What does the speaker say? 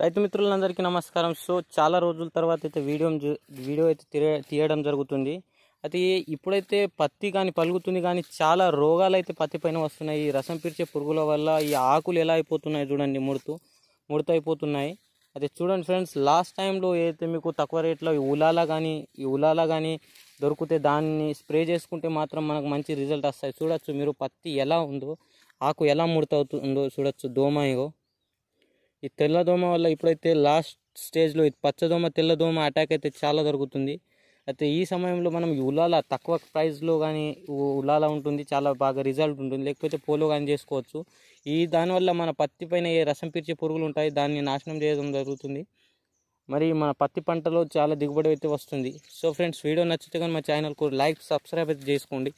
రైతు మిత్రులందరికీ నమస్కారం సో చాలా రోజుల తర్వాత అయితే వీడియో వీడియో అయితే తీయడం జరుగుతుంది అయితే ఇప్పుడైతే పత్తి కానీ పలుగుతుంది కానీ చాలా రోగాలు అయితే పత్తి పైన వస్తున్నాయి ఈ రసం పీర్చే పురుగుల వల్ల ఈ ఆకులు ఎలా అయిపోతున్నాయి చూడండి ముడుతు ముడత అయిపోతున్నాయి అయితే చూడండి ఫ్రెండ్స్ లాస్ట్ టైంలో ఏదైతే మీకు తక్కువ రేట్లో ఈ ఉలాల కానీ ఈ ఉలాల కానీ దొరికితే దాన్ని స్ప్రే చేసుకుంటే మాత్రం మనకు మంచి రిజల్ట్ వస్తాయి చూడొచ్చు మీరు పత్తి ఎలా ఉందో ఆకు ఎలా ముడత అవుతుందో చూడొచ్చు దోమాయో ఈ తెల్లదోమ వల్ల ఇప్పుడైతే లాస్ట్ స్టేజ్లో ఇది పచ్చదోమ తెల్లదోమ అటాక్ అయితే చాలా దొరుకుతుంది అయితే ఈ సమయంలో మనం ఉలాల తక్కువ ప్రైస్లో కానీ ఉలాల ఉంటుంది చాలా బాగా రిజల్ట్ ఉంటుంది లేకపోతే పోలో కానీ చేసుకోవచ్చు ఈ దానివల్ల మన పత్తి పైన ఏ రసం పీర్చే పురుగులు ఉంటాయి దాన్ని నాశనం చేయడం జరుగుతుంది మరి మన పత్తి పంటలో చాలా దిగుబడి అయితే వస్తుంది సో ఫ్రెండ్స్ వీడియో నచ్చితే కానీ మా ఛానల్కు లైక్ సబ్స్క్రైబ్ అయితే చేసుకోండి